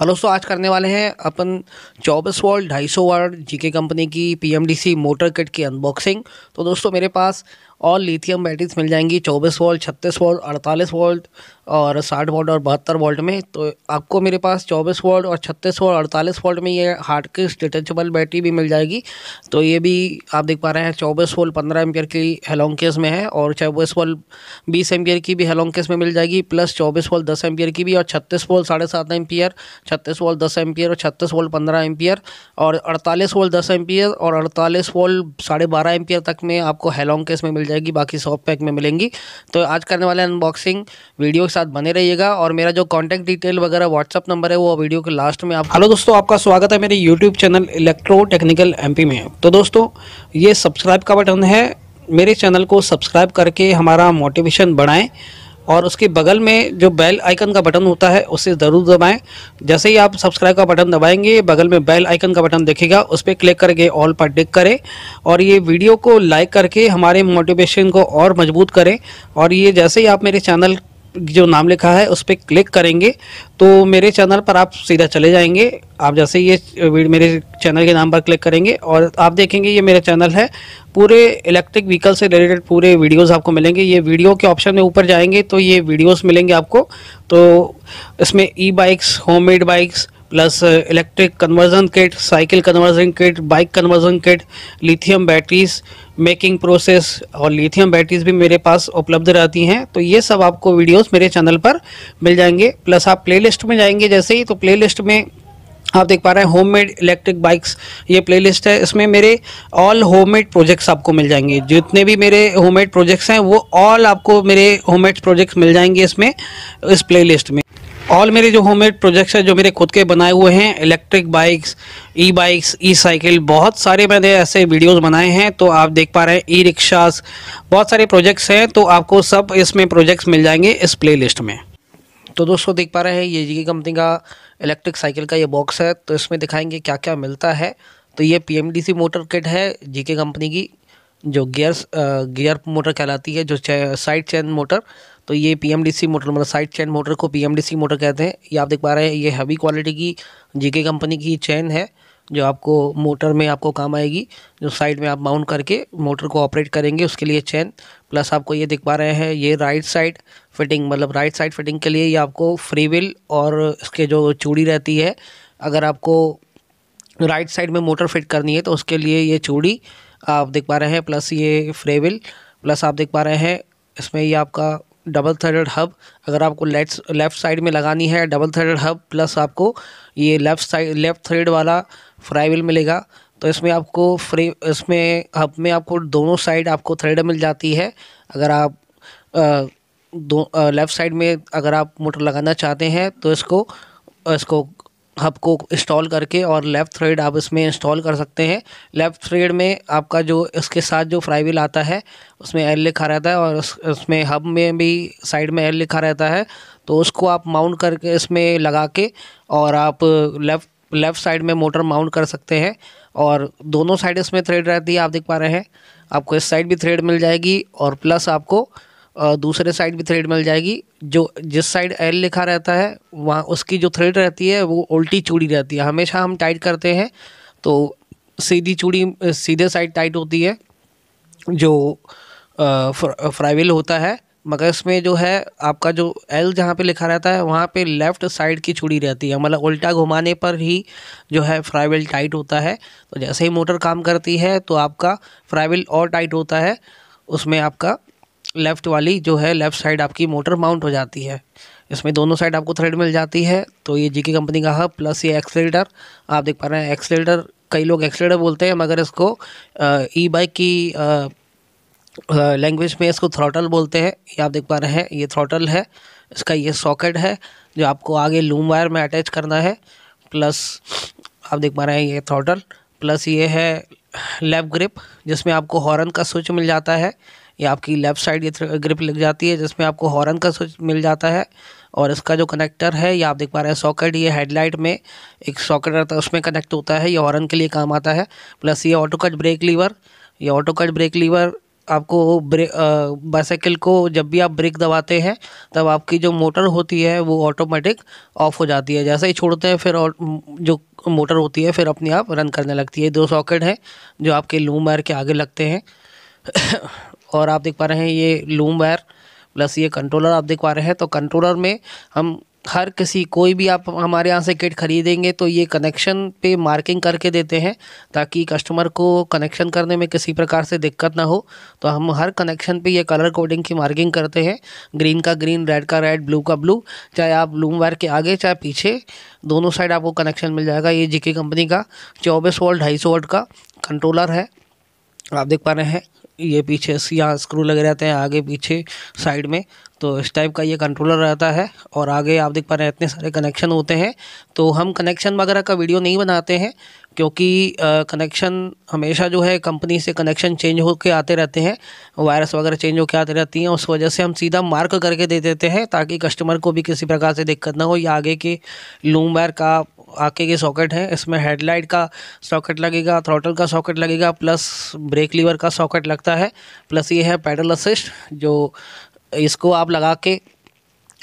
hello सो आज करने वाले हैं अपन चौबीस वॉल्ट ढाई सौ वाट जी के कंपनी की पीएमडीसी मोटर किट की अनबॉक्सिंग तो दोस्तों मेरे पास और लिथियम बैटरीज मिल जाएंगी चौबीस वोल्ट छत्तीस वोल्ट अड़तालीस वोल्ट और साठ वोल्ट और बहत्तर वोल्ट में तो आपको मेरे पास चौबीस वोल्ट और छत्तीस वोल्ट अड़तालीस वोल्ट में ये हार्ड किस डिटेचेबल बैटरी भी मिल जाएगी तो ये भी आप देख पा रहे हैं चौबीस वोल्ट पंद्रह एम्पियर की हेलोंग केस में है और चौबीस वोल्ट बीस एम्पियर की भी हेलोंग केस में मिल जाएगी प्लस चौबीस वोल्ट दस एम्पियर की भी और छत्तीस वोल्ट साढ़े सात एम्पियर छत्तीस वोल्ट दस एम्पियर और छत्तीस वोल्ट पंद्रह एम्पियर और अड़तालीस वोल्ट दस एमपियर और अड़तालीस वोल्ट साढ़े बारह एम्पियर तक में आपको हेलोंग केस में मिल जाएगी जाएगी बाकी सॉप पैक में मिलेंगी तो आज करने वाले अनबॉक्सिंग वीडियो के साथ बने रहिएगा और मेरा जो कॉन्टैक्ट डिटेल वगैरह व्हाट्सअप नंबर है वो वीडियो के लास्ट में आप हेलो दोस्तों आपका स्वागत है मेरे YouTube channel electro technical M में तो दोस्तों ये सब्सक्राइब का बटन है मेरे चैनल को सब्सक्राइब करके हमारा मोटिवेशन बढ़ाएँ और उसके बगल में जो बेल आइकन का बटन होता है उसे ज़रूर दबाएं जैसे ही आप सब्सक्राइब का बटन दबाएंगे बगल में बेल आइकन का बटन देखेगा उस पर क्लिक करके ऑल पर टिक करें और ये वीडियो को लाइक करके हमारे मोटिवेशन को और मजबूत करें और ये जैसे ही आप मेरे चैनल जो नाम लिखा है उस पर क्लिक करेंगे तो मेरे चैनल पर आप सीधा चले जाएंगे आप जैसे ये मेरे चैनल के नाम पर क्लिक करेंगे और आप देखेंगे ये मेरा चैनल है पूरे इलेक्ट्रिक व्हीकल से रिलेटेड पूरे वीडियोस आपको मिलेंगे ये वीडियो के ऑप्शन में ऊपर जाएंगे तो ये वीडियोस मिलेंगे आपको तो इसमें E bikes home made bikes plus electric conversion kit cycle conversion kit bike conversion kit lithium batteries making process और लिथियम बैटरीज भी मेरे पास उपलब्ध रहती हैं तो ये सब आपको वीडियोस मेरे चैनल पर मिल जाएंगे प्लस आप प्लेलिस्ट में जाएंगे जैसे ही तो प्लेलिस्ट में आप देख पा रहे हैं होममेड इलेक्ट्रिक बाइक्स ये प्लेलिस्ट है इसमें मेरे ऑल होममेड प्रोजेक्ट्स आपको मिल जाएंगे जितने भी मेरे होममेड प्रोजेक्ट्स हैं वो ऑल आपको मेरे होममेड प्रोजेक्ट्स मिल जाएंगे इसमें इस प्लेलिस्ट में ऑल मेरे जो होममेड प्रोजेक्ट्स हैं जो मेरे खुद के बनाए हुए हैं electric bikes E bikes E cycle बहुत सारे मैंने ऐसे वीडियोस बनाए हैं तो आप देख पा रहे हैं ई रिक्शास बहुत सारे प्रोजेक्ट्स हैं तो आपको सब इसमें प्रोजेक्ट्स मिल जाएंगे इस प्लेलिस्ट में तो दोस्तों देख पा रहे हैं ये जी कंपनी का इलेक्ट्रिक साइकिल का ये बॉक्स है तो इसमें दिखाएंगे क्या क्या मिलता है तो ये पी मोटर किट है जी कंपनी की जो गियर्स गियर मोटर कहलाती है जो साइड चैन मोटर तो ये पीएमडीसी मोटर मतलब साइड चैन मोटर को पीएमडीसी मोटर कहते हैं ये आप देख पा रहे हैं ये हैवी क्वालिटी की जीके कंपनी की चैन है जो आपको मोटर में आपको काम आएगी जो साइड में आप माउंट करके मोटर को ऑपरेट करेंगे उसके लिए चैन प्लस आपको ये देख पा रहे हैं ये राइट साइड फिटिंग मतलब राइट साइड फिटिंग के लिए ये आपको फ्री व्हील और इसके जो चूड़ी रहती है अगर आपको राइट साइड में मोटर फिट करनी है तो उसके लिए ये चूड़ी आप देख पा रहे हैं प्लस ये फ्रेविल प्लस आप देख पा रहे हैं इसमें ये आपका डबल थ्रेडेड हब अगर आपको लेफ्ट लेफ़्ट साइड में लगानी है डबल थ्रेडेड हब प्लस आपको ये लेफ़्ट साइड लेफ़्ट थ्रेड वाला फ्राई व्हील मिलेगा तो इसमें आपको फ्री इसमें हब में आपको दोनों साइड आपको थ्रेड मिल जाती है अगर आप आ, दो लेफ़्ट साइड में अगर आप मोटर लगाना चाहते हैं तो इसको इसको हब को इंस्टॉल करके और लेफ़्ट थ्रेड आप इसमें इंस्टॉल कर सकते हैं लेफ़्ट थ्रेड में आपका जो इसके साथ जो फ्राईविल आता है उसमें एल लिखा रहता है और उस उसमें हब में भी साइड में एल लिखा रहता है तो उसको आप माउंट करके इसमें लगा के और आप लेफ़्ट लेफ़्ट साइड में मोटर माउंट कर सकते हैं और दोनों साइड इसमें थ्रेड रहती है आप देख पा रहे हैं आपको इस साइड भी थ्रेड मिल जाएगी और प्लस आपको दूसरे साइड भी थ्रेड मिल जाएगी जो जिस साइड एल लिखा रहता है वहाँ उसकी जो थ्रेड रहती है वो उल्टी चूड़ी रहती है हमेशा हम टाइट करते हैं तो सीधी चूड़ी सीधे साइड टाइट होती है जो फ्राइविल होता है मगर इसमें जो है आपका जो एल जहाँ पे लिखा रहता है वहाँ पे लेफ़्ट साइड की चूड़ी रहती है मतलब उल्टा घुमाने पर ही जो है फ्राइविल टाइट होता है तो जैसे ही मोटर काम करती है तो आपका फ्राइविल और टाइट होता है उसमें आपका लेफ़्ट वाली जो है लेफ़्ट साइड आपकी मोटर माउंट हो जाती है इसमें दोनों साइड आपको थ्रेड मिल जाती है तो ये जीके कंपनी का हब प्लस ये एक्सलेटर आप देख पा रहे हैं एक्सलेटर कई लोग एक्सलेटर बोलते हैं मगर इसको ई बाइक की लैंग्वेज में इसको थ्रोटल बोलते हैं ये आप देख पा रहे हैं ये थ्रोटल है इसका ये सॉकेट है जो आपको आगे लूम वायर में अटैच करना है प्लस आप देख पा रहे हैं ये थ्रोटल प्लस ये है लेफ्ट ग्रिप जिसमें आपको हॉर्न का स्विच मिल जाता है ये आपकी लेफ़्ट साइड ये ग्रिप लग जाती है जिसमें आपको हॉर्न का स्विच मिल जाता है और इसका जो कनेक्टर है ये आप देख पा रहे हैं सॉकेट ये हेडलाइट में एक सॉकेट रहता है उसमें कनेक्ट होता है ये हॉर्न के लिए काम आता है प्लस ये ऑटो कट ब्रेक लीवर ये ऑटो कट ब्रेक लीवर आपको ब्रे बाइसाइकिल को जब भी आप ब्रेक दबाते हैं तब आपकी जो मोटर होती है वो ऑटोमेटिक ऑफ हो जाती है जैसे ही छोड़ते हैं फिर जो मोटर होती है फिर अपने आप रन करने लगती है दो सॉकेट हैं जो आपके लूम मार के आगे लगते हैं और आप देख पा रहे हैं ये लूम वायर प्लस ये कंट्रोलर आप देख पा रहे हैं तो कंट्रोलर में हम हर किसी कोई भी आप हमारे यहाँ से किट खरीदेंगे तो ये कनेक्शन पे मार्किंग करके देते हैं ताकि कस्टमर को कनेक्शन करने में किसी प्रकार से दिक्कत ना हो तो हम हर कनेक्शन पे ये कलर कोडिंग की मार्किंग करते हैं ग्रीन का ग्रीन रेड का रेड ब्लू का ब्लू चाहे आप लूम वायर के आगे चाहे पीछे दोनों साइड आपको कनेक्शन मिल जाएगा ये जी कंपनी का चौबीस वोल्ट ढाई वोल्ट का कंट्रोलर है आप देख पा रहे हैं ये पीछे यहाँ स्क्रू लगे रहते हैं आगे पीछे साइड में तो इस टाइप का ये कंट्रोलर रहता है और आगे आप देख पा रहे हैं इतने सारे कनेक्शन होते हैं तो हम कनेक्शन वगैरह का वीडियो नहीं बनाते हैं क्योंकि कनेक्शन हमेशा जो है कंपनी से कनेक्शन चेंज के आते रहते हैं वायरस वगैरह चेंज के आते रहती हैं उस वजह से हम सीधा मार्क करके दे देते हैं ताकि कस्टमर को भी किसी प्रकार से दिक्कत ना हो या आगे के लूम वायर का आके के सॉकेट है इसमें हेडलाइट का सॉकेट लगेगा थ्रोटल का सॉकेट लगेगा प्लस ब्रेक लीवर का सॉकेट लगता है प्लस ये है पैडल असिस्ट जो इसको आप लगा के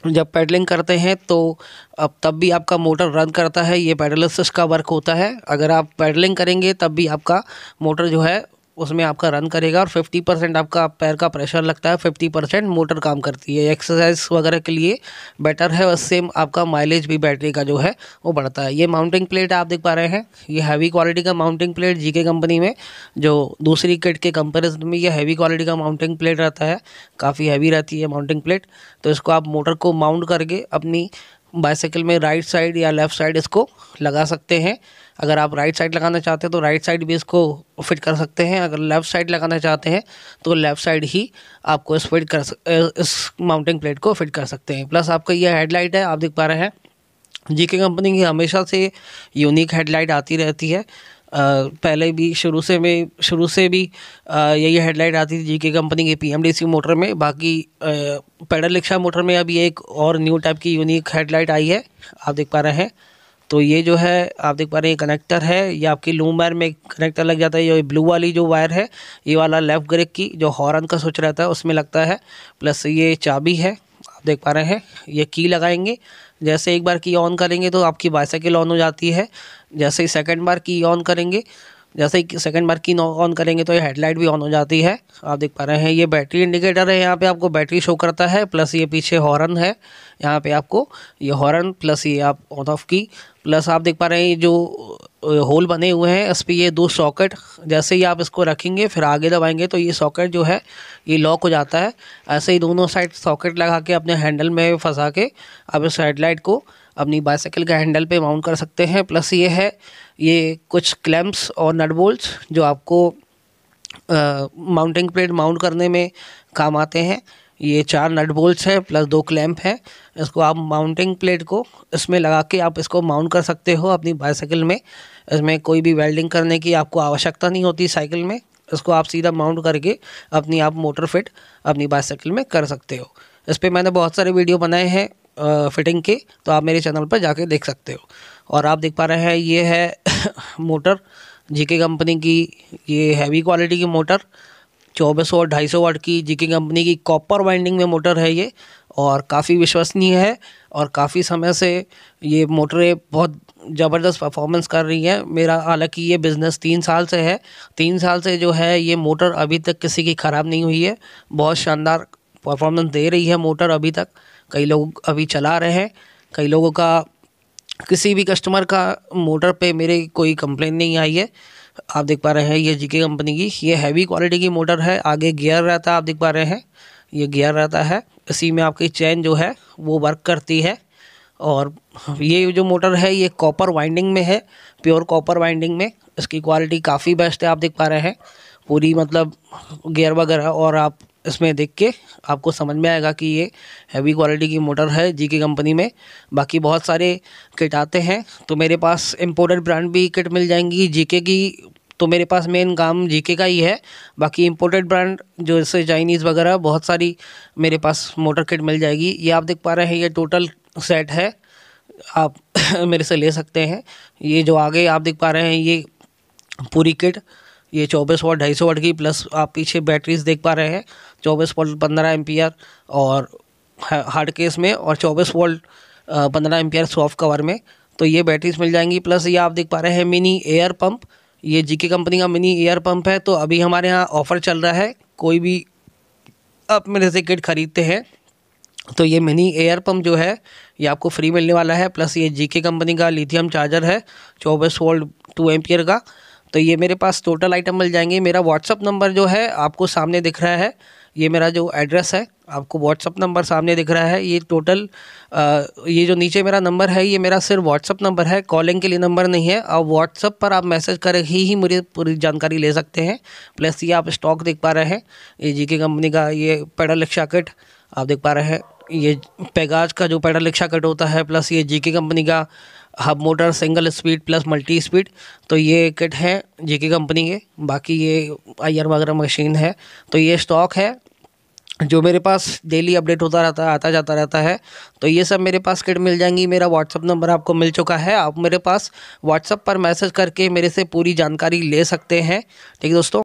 जब पैडलिंग करते हैं तो अब तब भी आपका मोटर रन करता है ये पैडलिस्ट का वर्क होता है अगर आप पैडलिंग करेंगे तब भी आपका मोटर जो है उसमें आपका रन करेगा और फिफ्टी परसेंट आपका पैर का प्रेशर लगता है फिफ्टी परसेंट मोटर काम करती है एक्सरसाइज वगैरह के लिए बेटर है और सेम आपका माइलेज भी बैटरी का जो है वो बढ़ता है ये माउंटिंग प्लेट आप देख पा रहे हैं ये हैवी क्वालिटी का माउंटिंग प्लेट जी कंपनी में जो दूसरी किट के कंपेरिजन में ये हैवी क्वालिटी का माउंटिंग प्लेट रहता है काफ़ी हैवी रहती है माउंटिंग प्लेट तो इसको आप मोटर को माउंट करके अपनी बाइसाइकिल में राइट साइड या लेफ़्ट साइड इसको लगा सकते हैं अगर आप राइट साइड लगाना चाहते हैं तो राइट साइड भी इसको फिट कर सकते हैं अगर लेफ़्ट साइड लगाना चाहते हैं तो लेफ़्ट साइड ही आपको इस फिट कर इस माउंटिंग प्लेट को फिट कर सकते हैं प्लस आपका यह हेडलाइट है आप देख पा रहे हैं जी के कंपनी की हमेशा से यूनिक हेडलाइट आती रहती है पहले भी शुरू से में शुरू से भी यही हेडलाइट आती थी जीके कंपनी के पीएमडीसी मोटर में बाकी पेडल रिक्शा मोटर में अभी एक और न्यू टाइप की यूनिक हेडलाइट आई है आप देख पा रहे हैं तो ये जो है आप देख पा रहे हैं कनेक्टर है ये आपकी लूम वायर में कनेक्टर लग जाता है ये ब्लू वाली जो वायर है ये वाला लेफ़्ट ग्रेक की जो हॉर्न का स्विच रहता है उसमें लगता है प्लस ये चाबी है आप देख पा रहे हैं ये की लगाएंगे जैसे एक बार की ऑन करेंगे तो आपकी बाईसाइकिल ऑन हो जाती है जैसे ही सेकेंड बार की ऑन करेंगे जैसे ही सेकेंड बार की ऑन करेंगे तो ये हेडलाइट भी ऑन हो जाती है आप देख पा रहे हैं ये बैटरी इंडिकेटर है यहाँ पे आपको बैटरी शो करता है प्लस ये पीछे हॉर्न है यहाँ पे आपको ये हॉर्न प्लस ये आप ऑन ऑफ की प्लस आप देख पा रहे हैं जो होल बने हुए हैं इस पर ये दो सॉकेट जैसे ही आप इसको रखेंगे फिर आगे दबाएंगे तो ये सॉकेट जो है ये लॉक हो जाता है ऐसे ही दोनों साइड सॉकेट लगा के अपने हैंडल में फंसा के आप इस हेडलाइट को अपनी बाइसाइकिल का हैंडल पे माउंट कर सकते हैं प्लस ये है ये कुछ क्लैम्प्स और नट बोल्ट्स जो आपको माउंटिंग प्लेट माउंट करने में काम आते हैं ये चार नट बोल्ट्स हैं प्लस दो क्लैम्प हैं इसको आप माउंटिंग प्लेट को इसमें लगा के आप इसको माउंट कर सकते हो अपनी बाइसाइकिल में इसमें कोई भी वेल्डिंग करने की आपको आवश्यकता नहीं होती साइकिल में इसको आप सीधा माउंट करके अपनी आप मोटर फिट अपनी बाइसाइकिल में कर सकते हो इस पर मैंने बहुत सारे वीडियो बनाए हैं फिटिंग की तो आप मेरे चैनल पर जाके देख सकते हो और आप देख पा रहे हैं ये है मोटर जीके कंपनी की ये हैवी क्वालिटी की मोटर चौबीस सौ ढाई सौ वाट की जीके कंपनी की कॉपर वाइंडिंग में मोटर है ये और काफ़ी विश्वसनीय है और काफ़ी समय से ये मोटरें बहुत ज़बरदस्त परफॉर्मेंस कर रही हैं मेरा हालांकि ये बिज़नेस तीन साल से है तीन साल से जो है ये मोटर अभी तक किसी की ख़राब नहीं हुई है बहुत शानदार परफॉर्मेंस दे रही है मोटर अभी तक कई लोग अभी चला रहे हैं कई लोगों का किसी भी कस्टमर का मोटर पे मेरे कोई कंप्लेन नहीं आई है आप देख पा रहे हैं ये जीके कंपनी की ये हैवी क्वालिटी की मोटर है आगे गियर रहता है आप देख पा रहे हैं ये गियर रहता है इसी में आपकी चैन जो है वो वर्क करती है और ये जो मोटर है ये कॉपर वाइंडिंग में है प्योर कॉपर वाइंडिंग में इसकी क्वालिटी काफ़ी बेस्ट है आप देख पा रहे हैं पूरी मतलब गियर वगैरह और आप इसमें देख के आपको समझ में आएगा कि ये हैवी क्वालिटी की मोटर है जी की कंपनी में बाकी बहुत सारे किट आते हैं तो मेरे पास इम्पोर्टेड ब्रांड भी किट मिल जाएंगी जी की तो मेरे पास मेन काम जी का ही है बाकी इम्पोर्टेड ब्रांड जो जैसे चाइनीज़ वगैरह बहुत सारी मेरे पास मोटर किट मिल जाएगी ये आप देख पा रहे हैं ये टोटल सेट है आप मेरे से ले सकते हैं ये जो आगे आप देख पा रहे हैं ये पूरी किट ये चौबीस वोल्ट ढाई सौ वोट की प्लस आप पीछे बैटरीज देख पा रहे हैं चौबीस वोल्ट पंद्रह एम्पियर और हार्ड केस में और चौबीस वोल्ट पंद्रह एम्पियर सॉफ्ट कवर में तो ये बैटरीज मिल जाएंगी प्लस ये आप देख पा रहे हैं मिनी एयर पम्प ये जीके कंपनी का मिनी एयर पम्प है तो अभी हमारे यहाँ ऑफ़र चल रहा है कोई भी आप मेरे से किट खरीदते हैं तो ये मिनी एयर पम्प जो है ये आपको फ्री मिलने वाला है प्लस ये जीके कंपनी का लिथियम चार्जर है चौबीस वोल्ट टू एम्पियर का तो ये मेरे पास टोटल आइटम मिल जाएंगे मेरा व्हाट्सअप नंबर जो है आपको सामने दिख रहा है ये मेरा जो एड्रेस है आपको व्हाट्सअप नंबर सामने दिख रहा है ये टोटल आ, ये जो नीचे मेरा नंबर है ये मेरा सिर्फ व्हाट्सअप नंबर है कॉलिंग के लिए नंबर नहीं है और व्हाट्सअप पर आप मैसेज कर ही ही मुझे पूरी जानकारी ले सकते हैं प्लस ये आप स्टॉक देख पा रहे हैं ये जी कंपनी का ये पेडल रिक्शा किट आप देख पा रहे हैं ये पैगाज का जो पेडल रिक्शा किट होता है प्लस ये जी कंपनी का hub motor single speed plus multi speed तो ये किट है जेके कंपनी के बाकी ये आयर वगैरह मशीन है तो ये स्टॉक है जो मेरे पास डेली अपडेट होता रहता है आता जाता रहता है तो ये सब मेरे पास किट मिल जाएंगी मेरा व्हाट्सअप नंबर आपको मिल चुका है आप मेरे पास व्हाट्सअप पर मैसेज करके मेरे से पूरी जानकारी ले सकते हैं ठीक है दोस्तों